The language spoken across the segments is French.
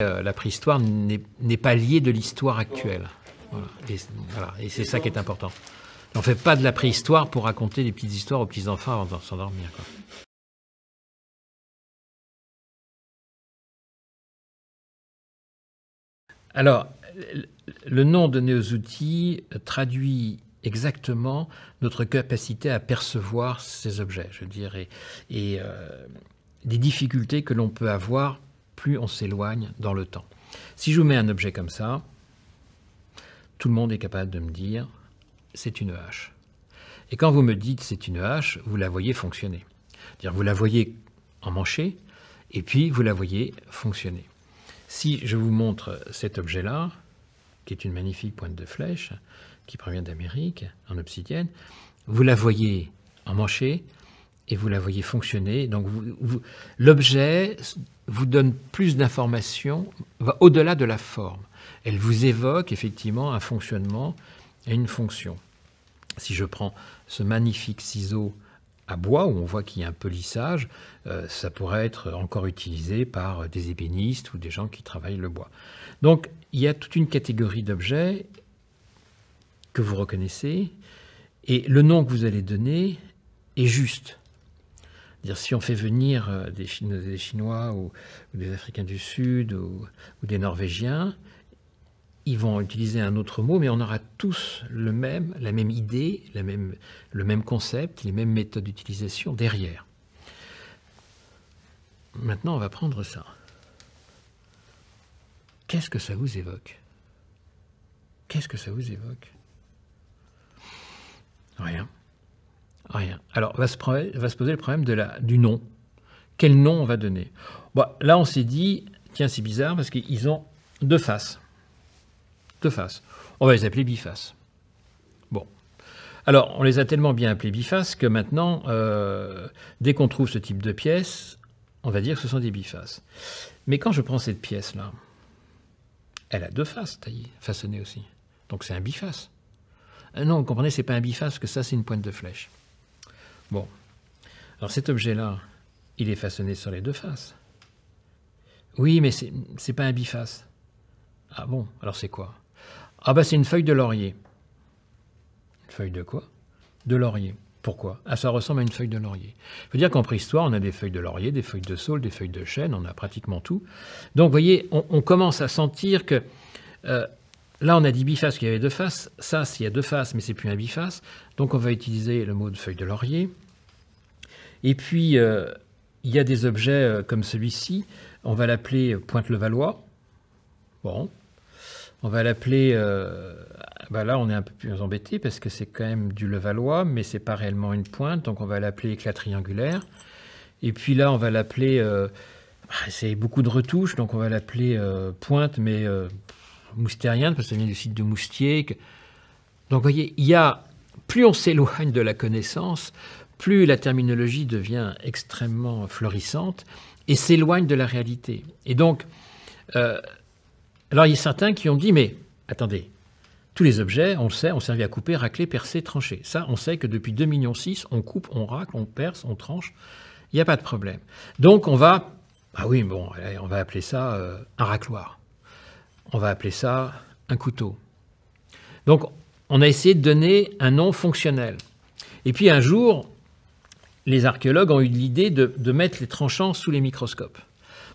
Euh, la préhistoire n'est pas liée de l'histoire actuelle. Et, c'est ça qui est important. On ne fait pas de la préhistoire pour raconter des petites histoires aux petits enfants avant de s'endormir. Alors, le nom de nos outils euh, traduit exactement notre capacité à percevoir ces objets, je dirais, et, et des euh, difficultés que l'on peut avoir plus on s'éloigne dans le temps. Si je vous mets un objet comme ça, tout le monde est capable de me dire c'est une hache. Et quand vous me dites c'est une hache, vous la voyez fonctionner. Dire vous la voyez en mancher et puis vous la voyez fonctionner. Si je vous montre cet objet-là, qui est une magnifique pointe de flèche qui provient d'Amérique en obsidienne, vous la voyez en mancher, et vous la voyez fonctionner. Donc vous, l'objet vous donne plus d'informations, au-delà de la forme. Elle vous évoque effectivement un fonctionnement et une fonction. Si je prends ce magnifique ciseau à bois où on voit qu'il y a un polissage, lissage, euh, ça pourrait être encore utilisé par des ébénistes ou des gens qui travaillent le bois. Donc il y a toute une catégorie d'objets que vous reconnaissez et le nom que vous allez donner est juste. Dire si on fait venir euh, des, Chinois ou, des Africains du Sud ou, des Norvégiens, ils vont utiliser un autre mot, mais on aura tous le même, la même idée, le même concept, les mêmes méthodes d'utilisation derrière. Maintenant, on va prendre ça. Qu'est-ce que ça vous évoque Qu'est-ce que ça vous évoque Rien. Rien. Alors, va se, va se poser le problème du nom. Quel nom on va donner Là, on s'est dit, tiens, c'est bizarre parce qu'ils ont deux faces. Deux faces. On va les appeler bifaces. Bon. Alors, on les a tellement bien appelés bifaces que maintenant, euh, dès qu'on trouve ce type de pièce, on va dire que ce sont des bifaces. Mais quand je prends cette pièce-là, elle a deux faces taillées, façonnées aussi. Donc c'est un biface. Euh, non, vous comprenez, n'est pas un biface, que ça, c'est une pointe de flèche. Bon. Alors cet objet-là, il est façonné sur les deux faces. Oui, mais c'est pas un biface. Ah bon, alors c'est quoi Ah bah c'est une feuille de laurier. Une feuille de quoi De laurier. Pourquoi Ah, ça ressemble à une feuille de laurier. Il faut dire qu'en préhistoire, on a des feuilles de laurier, des feuilles de saule, des feuilles de chêne, on a pratiquement tout. Donc, vous voyez, on, commence à sentir que euh, Là, on a dit biface qu'il y avait deux faces. Ça, s'il y a deux faces, mais c'est plus un biface. Donc, on va utiliser le mot de feuille de laurier. Et puis, euh, il y a des objets euh, comme celui-ci. On va l'appeler euh, pointe-le-valois. Bon. On va l'appeler... Bah là, on est un peu plus embêté parce que c'est quand même du Levallois, mais c'est pas réellement une pointe. Donc, on va l'appeler éclat triangulaire. Et puis là, on va l'appeler... Bah, c'est beaucoup de retouches, donc on va l'appeler pointe, mais moustérienne, parce que ça vient du site de Moustier. Donc vous voyez, il y a, plus on s'éloigne de la connaissance, plus la terminologie devient extrêmement florissante et s'éloigne de la réalité. Et donc, euh, alors il y a certains qui ont dit, mais attendez, tous les objets, on le sait, ont servi à couper, racler, percer, trancher. Ça, on sait que depuis 2 millions, on coupe, on racle, on perce, on tranche. Il n'y a pas de problème. Donc on va, ah oui, bon, on va appeler ça euh, un racloir on va appeler ça un couteau. Donc, on a essayé de donner un nom fonctionnel. Et puis un jour, les archéologues ont eu l'idée de, de mettre les tranchants sous les microscopes.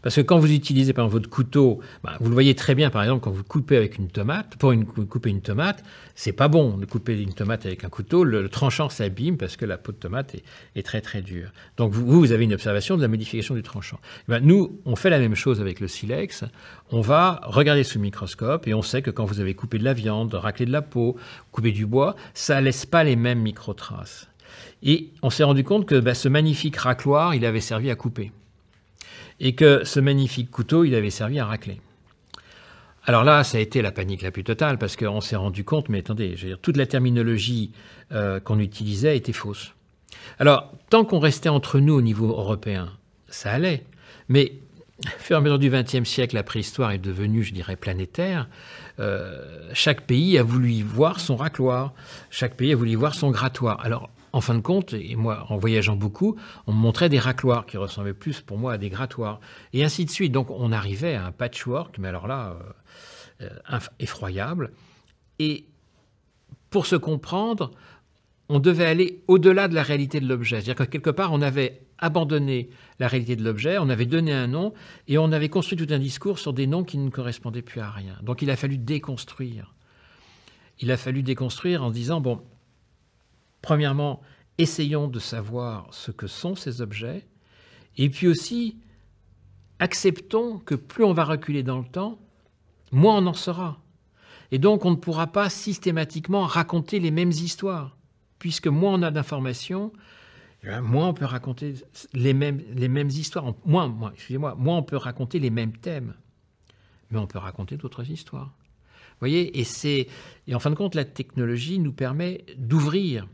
Parce que quand vous utilisez par exemple votre couteau, ben, vous le voyez très bien par exemple quand vous coupez avec une tomate, pour couper une tomate, c'est pas bon de couper une tomate avec un couteau, le, tranchant s'abîme parce que la peau de tomate est, très très dure. Donc vous, vous, avez une observation de la modification du tranchant. Eh ben, nous, on fait la même chose avec le silex, on va regarder sous le microscope et on sait que quand vous avez coupé de la viande, raclé de la peau, coupé du bois, ça laisse pas les mêmes micro-traces. Et on s'est rendu compte que ben, ce magnifique racloir, il avait servi à couper et que ce magnifique couteau, il avait servi à racler. Alors là, ça a été la panique la plus totale, parce qu'on s'est rendu compte, mais attendez, je dire, toute la terminologie euh, qu'on utilisait était fausse. Alors, tant qu'on restait entre nous au niveau européen, ça allait. Mais au fur et à mesure du XXe siècle, la préhistoire est devenue, je dirais, planétaire. Euh, chaque pays a voulu y voir son racloir, chaque pays a voulu y voir son grattoir. Alors, en fin de compte, et moi en voyageant beaucoup, on me montrait des racloirs qui ressemblaient plus pour moi à des grattoirs, et ainsi de suite. Donc on arrivait à un patchwork, mais alors là, euh, euh, effroyable. Et pour se comprendre, on devait aller au-delà de la réalité de l'objet. C'est-à-dire que quelque part, on avait abandonné la réalité de l'objet, on avait donné un nom, et on avait construit tout un discours sur des noms qui ne correspondaient plus à rien. Donc il a fallu déconstruire. Il a fallu déconstruire en disant, bon, Premièrement, essayons de savoir ce que sont ces objets, et puis aussi, acceptons que plus on va reculer dans le temps, moins on en saura. Et donc on ne pourra pas systématiquement raconter les mêmes histoires, puisque moins on a d'informations, eh ben, moins on peut raconter les mêmes, les mêmes histoires, moins, excusez-moi, moins on peut raconter les mêmes thèmes, mais on peut raconter d'autres histoires. voyez, et, et en fin de compte, la technologie nous permet d'ouvrir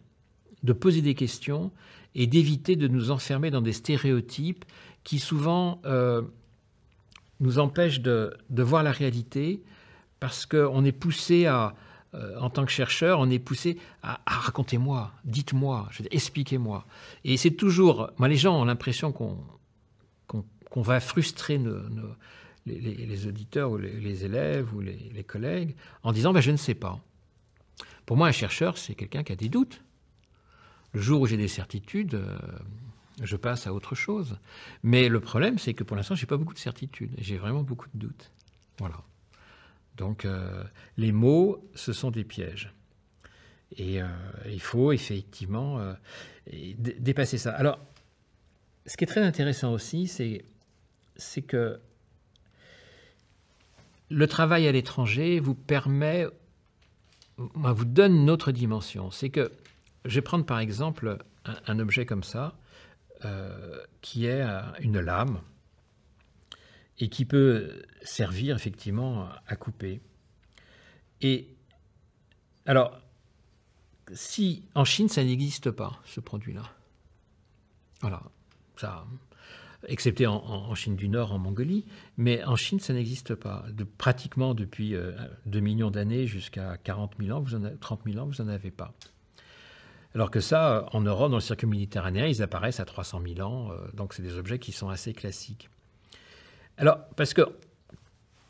de poser des questions et d'éviter de nous enfermer dans des stéréotypes qui souvent euh, nous empêchent de, voir la réalité parce qu'on est poussé à, euh, en tant que chercheur, on est poussé à, raconter racontez-moi, dites-moi, expliquez-moi. Et c'est toujours, moi les gens ont l'impression qu'on qu'on va frustrer les, auditeurs ou les, élèves ou les, collègues en disant ben, je ne sais pas. Pour moi, un chercheur, c'est quelqu'un qui a des doutes le jour où j'ai des certitudes, euh, je passe à autre chose. Mais le problème, c'est que pour l'instant, j'ai pas beaucoup de certitudes. J'ai vraiment beaucoup de doutes. Voilà. Donc, euh, les mots, ce sont des pièges. Et euh, il faut effectivement dépasser ça. Alors, ce qui est très intéressant aussi, c'est que le travail à l'étranger vous permet, vous donne une autre dimension. C'est que je vais prendre par exemple un, objet comme ça, euh, qui est euh, une lame, et qui peut servir effectivement à couper. Et alors, si en Chine, ça n'existe pas, ce produit-là. Voilà, ça, excepté en, Chine du Nord, en Mongolie, mais en Chine, ça n'existe pas. pratiquement depuis 2 euh, millions d'années jusqu'à 40 ans, vous en 30 000 ans, vous n'en avez pas. Alors que ça, euh, en Europe, dans le circuit méditerranéen, ils apparaissent à 300 000 ans. Euh, donc, c'est des objets qui sont assez classiques. Alors, parce que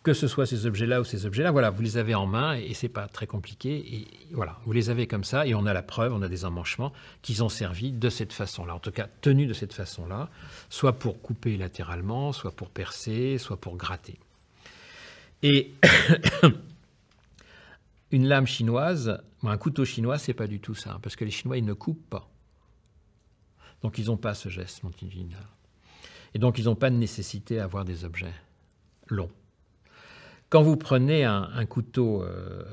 que ce soit ces objets-là ou ces objets-là, voilà, vous les avez en main et, c'est pas très compliqué. Et voilà, vous les avez comme ça et on a la preuve, on a des emmanchements qu'ils ont servi de cette façon-là, en tout cas tenus de cette façon-là, soit pour couper latéralement, soit pour percer, soit pour gratter. Et une lame chinoise, un couteau chinois, c'est pas du tout ça, parce que les Chinois, ils ne coupent pas. Donc ils n'ont pas ce geste longitudinal. Et donc ils n'ont pas de nécessité à avoir des objets longs. Quand vous prenez un, couteau, euh,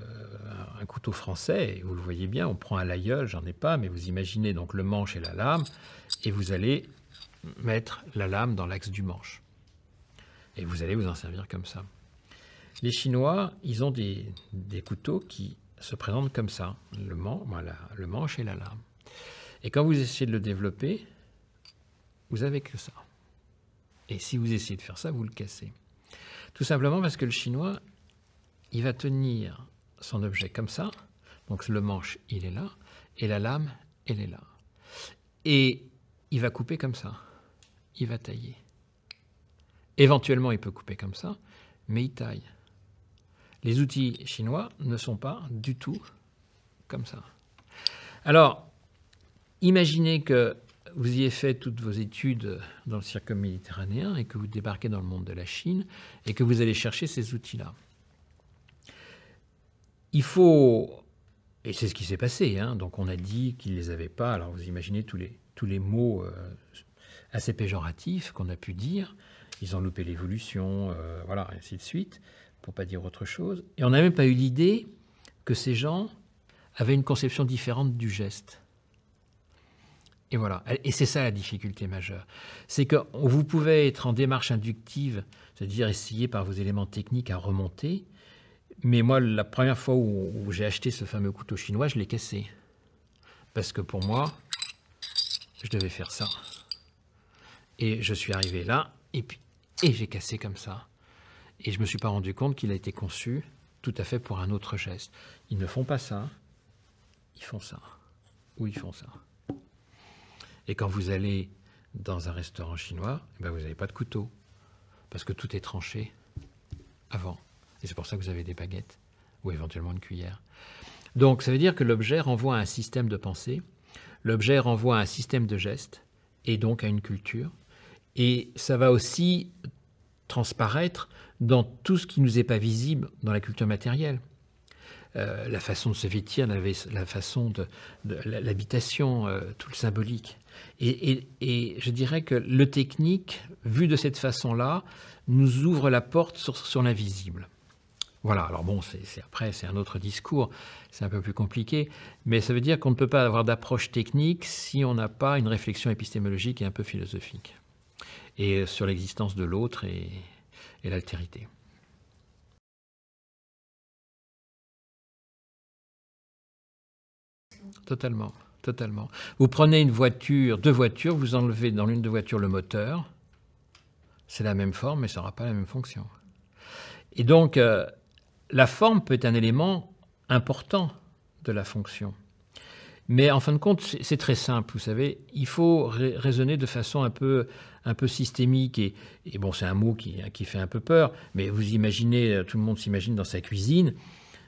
un couteau français, vous le voyez bien, on prend un laïeul, j'en ai pas, mais vous imaginez donc le manche et la lame, et vous allez mettre la lame dans l'axe du manche. Et vous allez vous en servir comme ça. Les Chinois, ils ont des, couteaux qui se présentent comme ça, le, le manche et la lame. Et quand vous essayez de le développer, vous avez que ça. Et si vous essayez de faire ça, vous le cassez. Tout simplement parce que le chinois, il va tenir son objet comme ça. Donc le manche, il est là. Et la lame, elle est là. Et il va couper comme ça. Il va tailler. Éventuellement, il peut couper comme ça, mais il taille. Les outils chinois ne sont pas du tout comme ça. Alors, imaginez que vous ayez fait toutes vos études dans le cirque méditerranéen et que vous débarquez dans le monde de la Chine et que vous allez chercher ces outils-là. Il faut, et c'est ce qui s'est passé, hein. donc on a dit qu'ils ne les avaient pas, alors vous imaginez tous les, tous les mots euh, assez péjoratifs qu'on a pu dire, ils ont loupé l'évolution, euh, voilà, ainsi de suite pour pas dire autre chose. Et on n'a même pas eu l'idée que ces gens avaient une conception différente du geste. Et voilà. Et c'est ça la difficulté majeure. C'est que vous pouvez être en démarche inductive, c'est-à-dire essayer par vos éléments techniques à remonter. Mais moi, la première fois où, j'ai acheté ce fameux couteau chinois, je l'ai cassé. Parce que pour moi, je devais faire ça. Et je suis arrivé là, et puis et j'ai cassé comme ça. Et je ne me suis pas rendu compte qu'il a été conçu tout à fait pour un autre geste. Ils ne font pas ça, ils font ça. Ou ils font ça. Et quand vous allez dans un restaurant chinois, eh ben vous n'avez pas de couteau. Parce que tout est tranché avant. Et c'est pour ça que vous avez des baguettes ou éventuellement une cuillère. Donc ça veut dire que l'objet renvoie à un système de pensée, l'objet renvoie à un système de gestes et donc à une culture. Et ça va aussi transparaître dans tout ce qui nous est pas visible dans la culture matérielle. Euh, la façon de se vêtir, la, façon de, l'habitation, euh, tout le symbolique. Et, je dirais que le technique, vu de cette façon-là, nous ouvre la porte sur, sur l'invisible. Voilà, alors bon, c'est après, c'est un autre discours, c'est un peu plus compliqué, mais ça veut dire qu'on ne peut pas avoir d'approche technique si on n'a pas une réflexion épistémologique et un peu philosophique et sur l'existence de l'autre et, l'altérité. Totalement, totalement. Vous prenez une voiture, deux voitures, vous enlevez dans l'une des voitures le moteur. C'est la même forme, mais ça n'aura pas la même fonction. Et donc, euh, la forme peut être un élément important de la fonction. Mais en fin de compte, c'est très simple, vous savez. Il faut raisonner de façon un peu, un peu systémique. Et, bon, c'est un mot hein, qui, fait un peu peur, mais vous imaginez, euh, tout le monde s'imagine dans sa cuisine.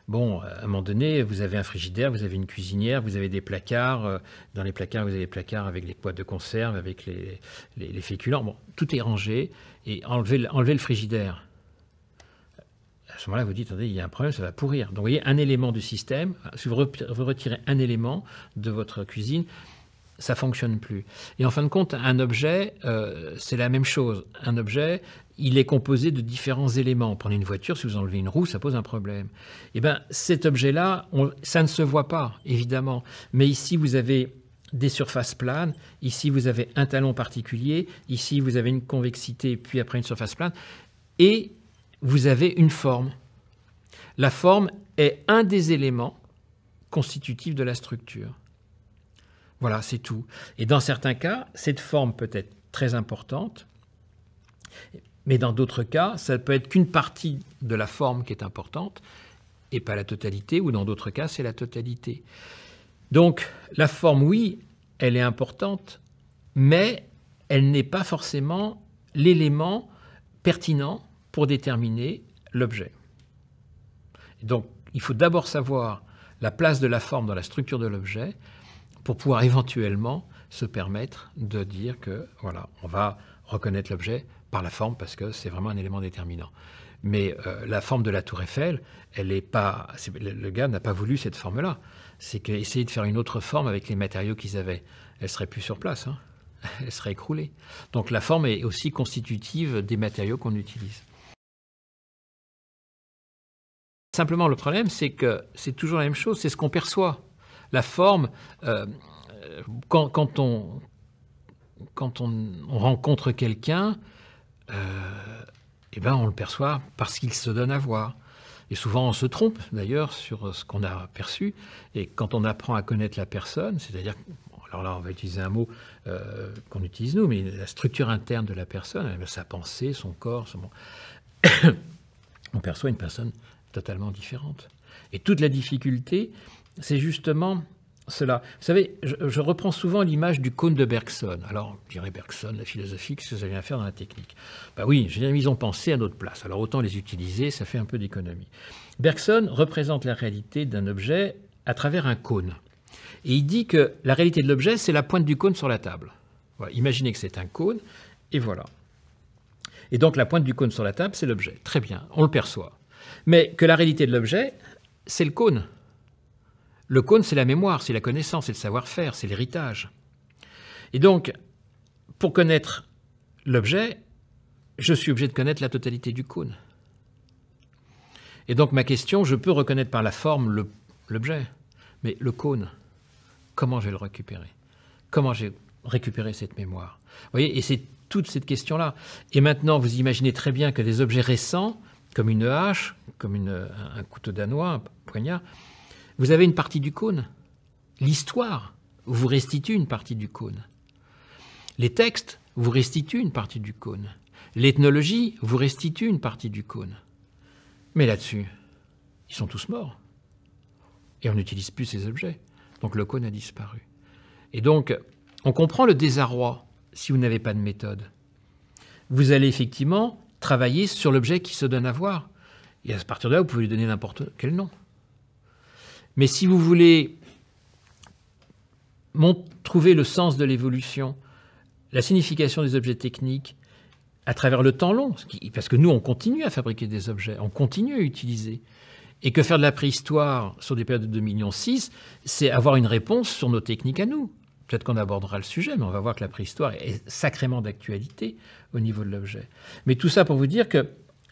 Bon, euh, à un moment donné, vous avez un frigidaire, vous avez une cuisinière, vous avez des placards. Euh, dans les placards, vous avez des placards avec les boîtes de conserve, avec les, les, féculents. Bon, tout est rangé. Et enlevez le frigidaire ce moment-là, vous dites, attendez, il y a un problème, ça va pourrir. Donc, vous voyez, un élément du système, euh, si vous, retirez un élément de votre cuisine, ça fonctionne plus. Et en fin de compte, un objet, euh, c'est la même chose. Un objet, il est composé de différents éléments. Prenez une voiture, si vous enlevez une roue, ça pose un problème. Eh bien, cet objet-là, ça ne se voit pas, évidemment. Mais ici, vous avez des surfaces planes. Ici, vous avez un talon particulier. Ici, vous avez une convexité, puis après une surface plane. Et vous avez une forme. La forme est un des éléments constitutifs de la structure. Voilà, c'est tout. Et dans certains cas, cette forme peut être très importante, mais dans d'autres cas, ça ne peut être qu'une partie de la forme qui est importante et pas la totalité, ou dans d'autres cas, c'est la totalité. Donc, la forme, oui, elle est importante, mais elle n'est pas forcément l'élément pertinent pour déterminer l'objet. Donc, il faut d'abord savoir la place de la forme dans la structure de l'objet pour pouvoir éventuellement se permettre de dire que, voilà, on va reconnaître l'objet par la forme parce que c'est vraiment un élément déterminant. Mais euh, la forme de la tour Eiffel, elle est pas, le gars n'a pas voulu cette forme-là. C'est qu'essayer de faire une autre forme avec les matériaux qu'ils avaient, elle serait plus sur place, hein. elle serait écroulée. Donc la forme est aussi constitutive des matériaux qu'on utilise. Simplement, le problème, c'est que c'est toujours la même chose, c'est ce qu'on perçoit. La forme, euh, quand, on, quand on, rencontre quelqu'un, euh, eh ben, on le perçoit parce qu'il se donne à voir. Et souvent, on se trompe d'ailleurs sur ce qu'on a perçu. Et quand on apprend à connaître la personne, c'est-à-dire, alors là, on va utiliser un mot euh, qu'on utilise nous, mais la structure interne de la personne, eh ben, sa pensée, son corps, son... on perçoit une personne totalement différente. Et toute la difficulté, c'est justement cela. Vous savez, je, reprends souvent l'image du cône de Bergson. Alors, je dirais Bergson, la philosophie, qu'est-ce que ça vient faire dans la technique Ben oui, ils ont pensé à notre place. Alors, autant les utiliser, ça fait un peu d'économie. Bergson représente la réalité d'un objet à travers un cône. Et il dit que la réalité de l'objet, c'est la pointe du cône sur la table. imaginez que c'est un cône, et voilà. Et donc, la pointe du cône sur la table, c'est l'objet. Très bien, on le perçoit mais que la réalité de l'objet, c'est le cône. Le cône, c'est la mémoire, c'est la connaissance, c'est le savoir-faire, c'est l'héritage. Et donc, pour connaître l'objet, je suis obligé de connaître la totalité du cône. Et donc ma question, je peux reconnaître par la forme l'objet, mais le cône, comment je vais le récupérer Comment j'ai récupéré cette mémoire Vous voyez, et c'est toute cette question-là. Et maintenant, vous imaginez très bien que des objets récents comme une hache, comme un couteau danois, un poignard, vous avez une partie du cône. L'histoire vous restitue une partie du cône. Les textes vous restituent une partie du cône. L'ethnologie vous restitue une partie du cône. Mais là-dessus, ils sont tous morts. Et on n'utilise plus ces objets. Donc le cône a disparu. Et donc, on comprend le désarroi si vous n'avez pas de méthode. Vous allez effectivement travailler sur l'objet qui se donne à voir. Et à partir de là, vous pouvez lui donner n'importe quel nom. Mais si vous voulez trouver le sens de l'évolution, la signification des objets techniques, à travers le temps long, parce que nous, on continue à fabriquer des objets, on continue à utiliser. Et que faire de la préhistoire sur des périodes de 2006, millions c'est avoir une réponse sur nos techniques à nous. Peut-être qu'on abordera le sujet, mais on va voir que la préhistoire est sacrément d'actualité au niveau de l'objet. Mais tout ça pour vous dire que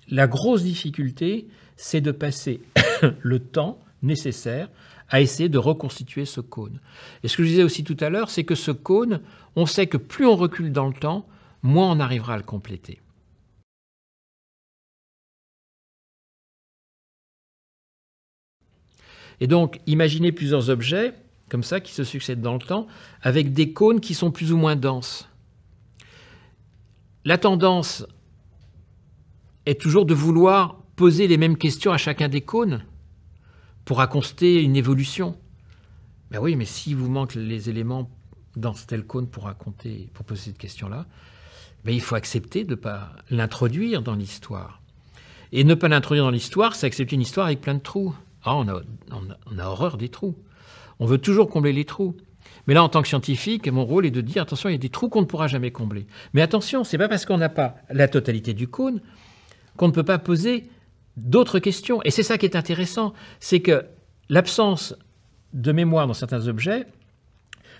la grosse difficulté, c'est de passer le temps nécessaire à essayer de reconstituer ce cône. Et ce que je disais aussi tout à l'heure, c'est que ce cône, on sait que plus on recule dans le temps, moins on arrivera à le compléter. Et donc, imaginez plusieurs objets comme ça, qui se succèdent dans le temps, avec des cônes qui sont plus ou moins denses. La tendance est toujours de vouloir poser les mêmes questions à chacun des cônes pour raconter une évolution. Ben oui, mais si vous manque les éléments dans tel cône pour raconter, pour poser cette question-là, ben il faut accepter de ne pas l'introduire dans l'histoire. Et ne pas l'introduire dans l'histoire, c'est accepter une histoire avec plein de trous. Ah, on a horreur des trous. On veut toujours combler les trous. Mais là, en tant que scientifique, mon rôle est de dire attention, il y a des trous qu'on ne pourra jamais combler. Mais attention, ce n'est pas parce qu'on n'a pas la totalité du cône qu'on ne peut pas poser d'autres questions. Et c'est ça qui est intéressant, c'est que l'absence de mémoire dans certains objets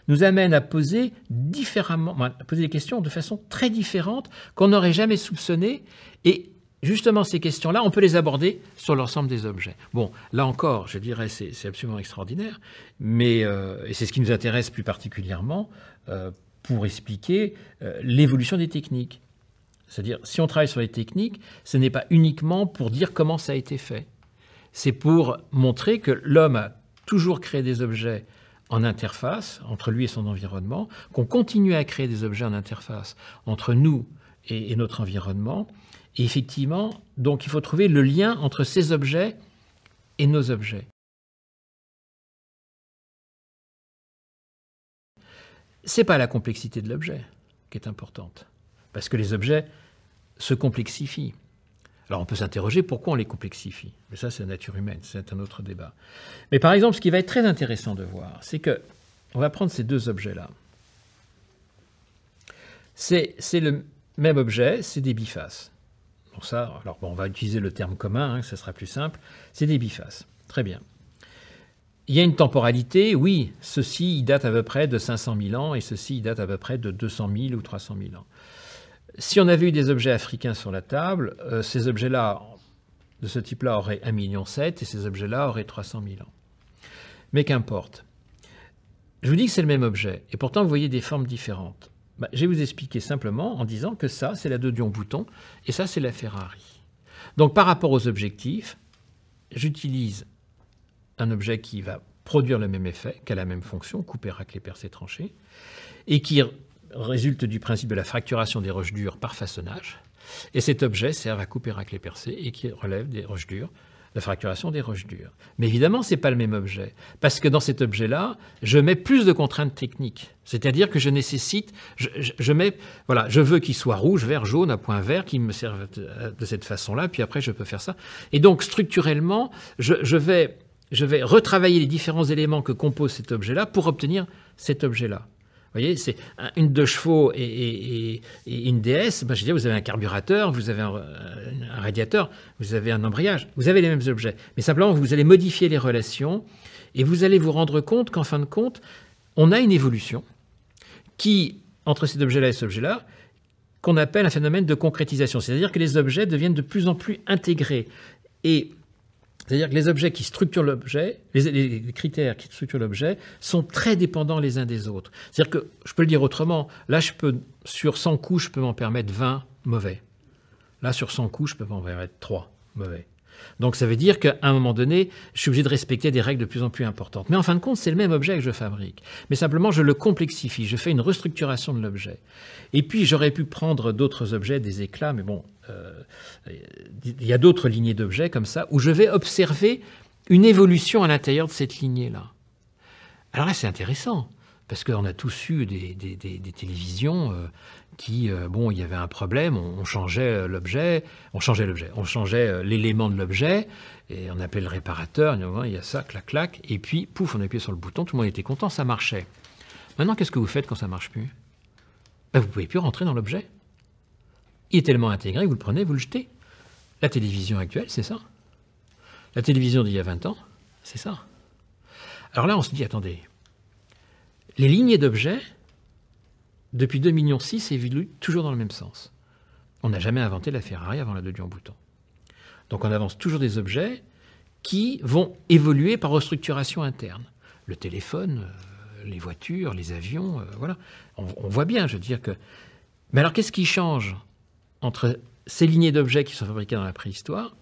nous amène à poser différemment, poser des questions de façon très différente qu'on n'aurait jamais soupçonné et justement ces questions-là, on peut les aborder sur l'ensemble des objets. Bon, là encore, je dirais, c'est absolument extraordinaire, mais euh, c'est ce qui nous intéresse plus particulièrement euh, pour expliquer euh, l'évolution des techniques. C'est-à-dire, si on travaille sur les techniques, ce n'est pas uniquement pour dire comment ça a été fait. C'est pour montrer que l'homme a toujours créé des objets en interface entre lui et son environnement, qu'on continue à créer des objets en interface entre nous et notre environnement, et effectivement, donc il faut trouver le lien entre ces objets et nos objets. C'est pas la complexité de l'objet qui est importante, parce que les objets se complexifient. Alors on peut s'interroger pourquoi on les complexifie, mais ça c'est la nature humaine, c'est un autre débat. Mais par exemple, ce qui va être très intéressant de voir, c'est que on va prendre ces deux objets-là. C'est le même objet, c'est des bifaces ça, alors on va utiliser le terme commun, hein, ce ça sera plus simple, c'est des bifaces. Très bien. Il y a une temporalité, oui, ceci date à peu près de 500 000 ans et ceci date à peu près de 200 000 ou 300 000 ans. Si on avait eu des objets africains sur la table, euh, ces objets-là, de ce type-là, auraient 1,7 million et ces objets-là auraient 300 000 ans. Mais qu'importe. Je vous dis que c'est le même objet, et pourtant vous voyez des formes différentes. Bah, je vais vous expliquer simplement en disant que ça, c'est la de Dion-Bouton et ça, c'est la Ferrari. Donc par rapport aux objectifs, j'utilise un objet qui va produire le même effet, qui a la même fonction, couper, racler, percer, trancher, et qui résulte du principe de la fracturation des roches dures par façonnage. Et cet objet sert à couper, racler, percer et qui relève des roches dures la fracturation des roches dures. Mais évidemment, ce n'est pas le même objet, parce que dans cet objet-là, je mets plus de contraintes techniques. C'est-à-dire que je nécessite, je, mets, voilà, je veux qu'il soit rouge, vert, jaune, à point vert, qui me serve de cette façon-là, puis après je peux faire ça. Et donc structurellement, je, vais, je vais retravailler les différents éléments que compose cet objet-là pour obtenir cet objet-là. Vous voyez, c'est une de chevaux et, une DS. Ben, je je dire, vous avez un carburateur, vous avez un, un radiateur, vous avez un embrayage, vous avez les mêmes objets. Mais simplement, vous allez modifier les relations et vous allez vous rendre compte qu'en fin de compte, on a une évolution qui, entre cet objet-là et cet objet-là, qu'on appelle un phénomène de concrétisation. C'est-à-dire que les objets deviennent de plus en plus intégrés. Et c'est-à-dire que les objets qui structurent l'objet, les, critères qui structurent l'objet, sont très dépendants les uns des autres. C'est-à-dire que, je peux le dire autrement, là, je peux, sur 100 couches, je peux m'en permettre 20 mauvais. Là, sur 100 couches, je peux en mettre 3 mauvais. Donc ça veut dire qu'à un moment donné, je suis obligé de respecter des règles de plus en plus importantes. Mais en fin de compte, c'est le même objet que je fabrique. Mais simplement, je le complexifie, je fais une restructuration de l'objet. Et puis, j'aurais pu prendre d'autres objets, des éclats, mais bon, euh, il y a d'autres lignées d'objets comme ça, où je vais observer une évolution à l'intérieur de cette lignée-là. Alors là, c'est intéressant parce qu'on a tous eu des, télévisions euh, qui, euh, bon, il y avait un problème, on, changeait euh, l'objet, on changeait l'objet, on changeait l'élément de l'objet, et on appelait le réparateur, il y a ça, clac, clac, et puis, pouf, on appuyait sur le bouton, tout le monde était content, ça marchait. Maintenant, qu'est-ce que vous faites quand ça marche plus Vous ben, Vous pouvez plus rentrer dans l'objet. Il est tellement intégré, vous le prenez, vous le jetez. La télévision actuelle, c'est ça. La télévision d'il y a 20 ans, c'est ça. Alors là, on se dit, attendez, les lignées d'objets, depuis 2006, millions, évoluent toujours dans le même sens. On n'a jamais inventé la Ferrari avant la de en bouton Donc on avance toujours des objets qui vont évoluer par restructuration interne. Le téléphone, euh, les voitures, les avions, euh, voilà. On, voit bien, je veux dire que... Mais alors qu'est-ce qui change entre ces lignées d'objets qui sont fabriquées dans la préhistoire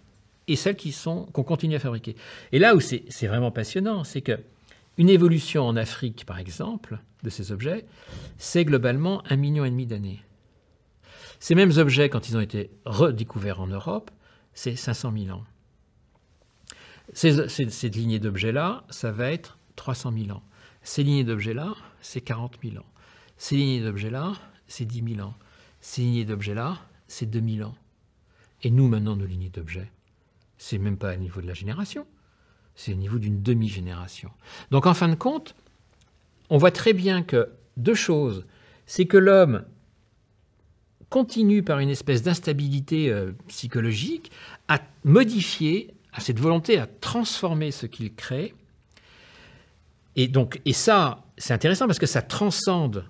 et celles qui sont qu'on continue à fabriquer. Et là où c'est vraiment passionnant, c'est que une évolution en Afrique, par exemple, de ces objets, c'est globalement un million et demi d'années. Ces mêmes objets, quand ils ont été redécouverts en Europe, c'est 500 000 ans. cette lignée d'objets-là, ça va être 300 000 ans. Ces lignées d'objets-là, c'est 40 000 ans. Ces lignées d'objets-là, c'est 10 000 ans. Ces lignées d'objets-là, c'est 2 000 ans. Et nous, maintenant, nos lignées d'objets, c'est même pas au niveau de la génération, c'est au niveau d'une demi-génération. Donc en fin de compte, on voit très bien que deux choses. C'est que l'homme continue par une espèce d'instabilité euh, psychologique à modifier, à cette volonté à transformer ce qu'il crée. Et donc, et ça, c'est intéressant parce que ça transcende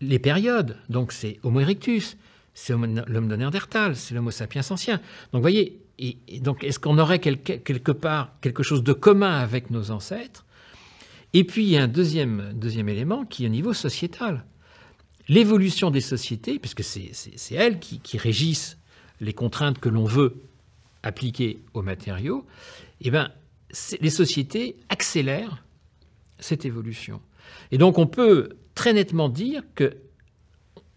les périodes. Donc c'est Homo erectus, c'est l'homme de Néandertal, c'est l'Homo sapiens ancien. Donc voyez, et, donc, est-ce qu'on aurait quelque, part quelque chose de commun avec nos ancêtres Et puis, il y a un deuxième, deuxième élément qui est au niveau sociétal. L'évolution des sociétés, puisque c'est elles qui, régissent les contraintes que l'on veut appliquer aux matériaux, eh ben, les sociétés accélèrent cette évolution. Et donc on peut très nettement dire que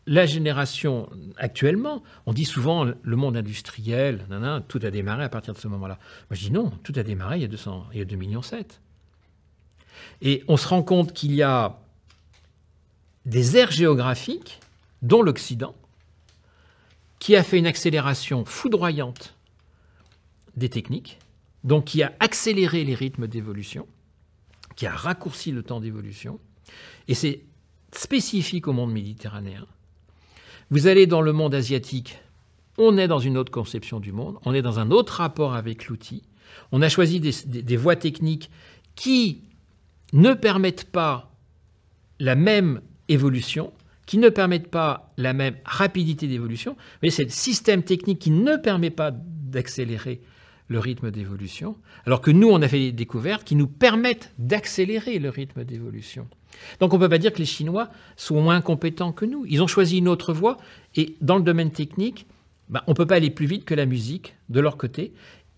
la génération actuellement, on dit souvent le monde industriel, tout a démarré à partir de ce moment-là. Moi, je dis non, tout a démarré il y a 200, il y a millions Et on se rend compte qu'il y a des aires géographiques, dont l'Occident, qui a fait une accélération foudroyante des techniques, donc qui a accéléré les rythmes d'évolution, qui a raccourci le temps d'évolution, et c'est spécifique au monde méditerranéen. Vous allez dans le monde asiatique, on est dans une autre conception du monde, on est dans un autre rapport avec l'outil. On a choisi des, voies techniques qui ne permettent pas la même évolution, qui ne permettent pas la même rapidité d'évolution. mais c'est le système technique qui ne permet pas d'accélérer le rythme d'évolution, alors que nous, on a fait des découvertes qui nous permettent d'accélérer le rythme d'évolution. Donc on ne peut pas dire que les Chinois sont moins compétents que nous. Ils ont choisi une autre voie, et dans le domaine technique, bah, on ne peut pas aller plus vite que la musique de leur côté,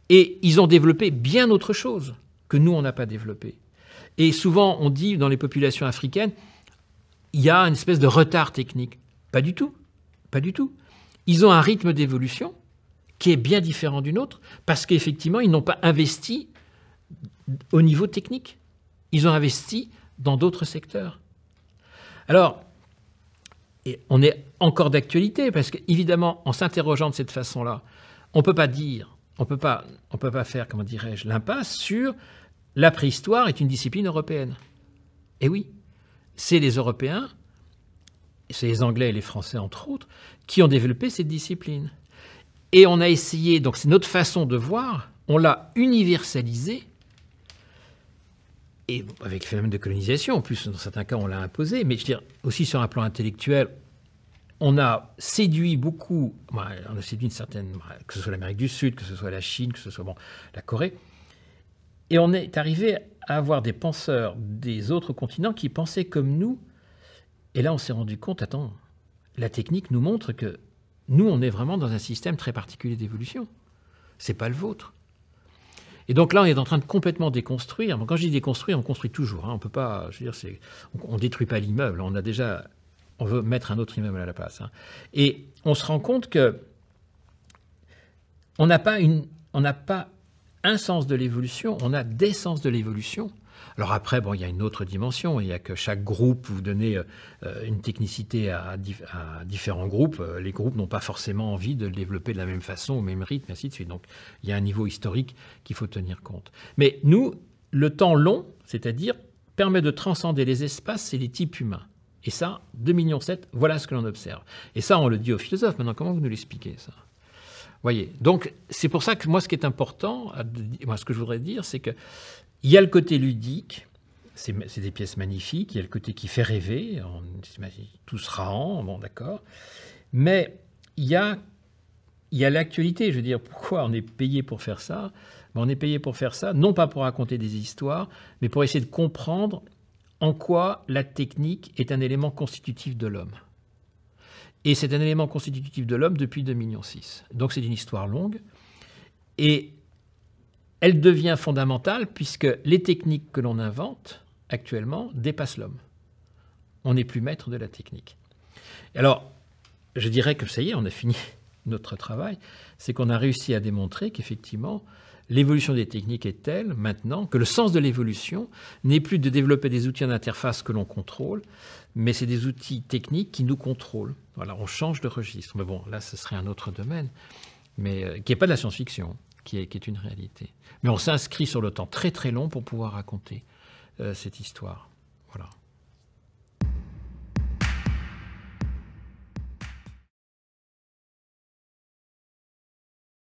et ils ont développé bien autre chose que nous, on n'a pas développé. Et souvent, on dit dans les populations africaines, il y a une espèce de retard technique. Pas du tout, pas du tout. Ils ont un rythme d'évolution qui est bien différent d'une autre, parce qu'effectivement, ils n'ont pas investi au niveau technique. Ils ont investi dans d'autres secteurs. Alors, et on est encore d'actualité, parce qu'évidemment, en s'interrogeant de cette façon-là, on ne peut pas dire, on ne peut pas faire, comment dirais-je, l'impasse sur la préhistoire est une discipline européenne. Eh oui, c'est les Européens, c'est les Anglais et les Français entre autres, qui ont développé cette discipline. Et on a essayé, donc c'est notre façon de voir, on l'a universalisé, et avec le phénomène de colonisation, en plus, dans certains cas, on l'a imposé, mais je veux dire, aussi sur un plan intellectuel, on a séduit beaucoup, bah, on a séduit une certaine, bah, que ce soit l'Amérique du Sud, que ce soit la Chine, que ce soit bon, la Corée, et on est arrivé à avoir des penseurs des autres continents qui pensaient comme nous, et là on s'est rendu compte, attends, la technique nous montre que nous, on est vraiment dans un système très particulier d'évolution. C'est pas le vôtre. Et donc là, on est en train de complètement déconstruire. Quand je dis déconstruire, on construit toujours. Hein. On peut pas, je veux dire, on, on, détruit pas l'immeuble. On a déjà, on veut mettre un autre immeuble à la place. Hein. Et on se rend compte que n'a pas une, on n'a pas un sens de l'évolution. On a des sens de l'évolution alors après, bon, il y a une autre dimension. Il y a que chaque groupe, vous donnez euh, une technicité à, différents groupes. Euh, les groupes n'ont pas forcément envie de le développer de la même façon, au même rythme, ainsi de suite. Donc il y a un niveau historique qu'il faut tenir compte. Mais nous, le temps long, c'est-à-dire, permet de transcender les espaces et les types humains. Et ça, 2,7 millions, voilà ce que l'on observe. Et ça, on le dit aux philosophes. Maintenant, comment vous nous l'expliquez, ça Voyez, donc c'est pour ça que moi, ce qui est important, moi, ce que je voudrais dire, c'est que il y a le côté ludique, c'est des pièces magnifiques, il y a le côté qui fait rêver, on s'imagine tout sera en, bon d'accord, mais il y a y l'actualité, je veux dire, pourquoi on est payé pour faire ça ben, On est payé pour faire ça, non pas pour raconter des histoires, mais pour essayer de comprendre en quoi la technique est un élément constitutif de l'homme. Et c'est un élément constitutif de l'homme depuis 2006. Donc c'est une histoire longue. Et elle devient fondamentale puisque les techniques que l'on invente actuellement dépassent l'homme. On n'est plus maître de la technique. Alors, je dirais que ça y est, on a fini notre travail, c'est qu'on a réussi à démontrer qu'effectivement, l'évolution des techniques est telle maintenant que le sens de l'évolution n'est plus de développer des outils en interface que l'on contrôle, mais c'est des outils techniques qui nous contrôlent. Voilà, on change de registre. Mais bon, là, ce serait un autre domaine, mais euh, qui n'est pas de la science-fiction qui est, une réalité. Mais on s'inscrit sur le temps très très long pour pouvoir raconter euh, cette histoire.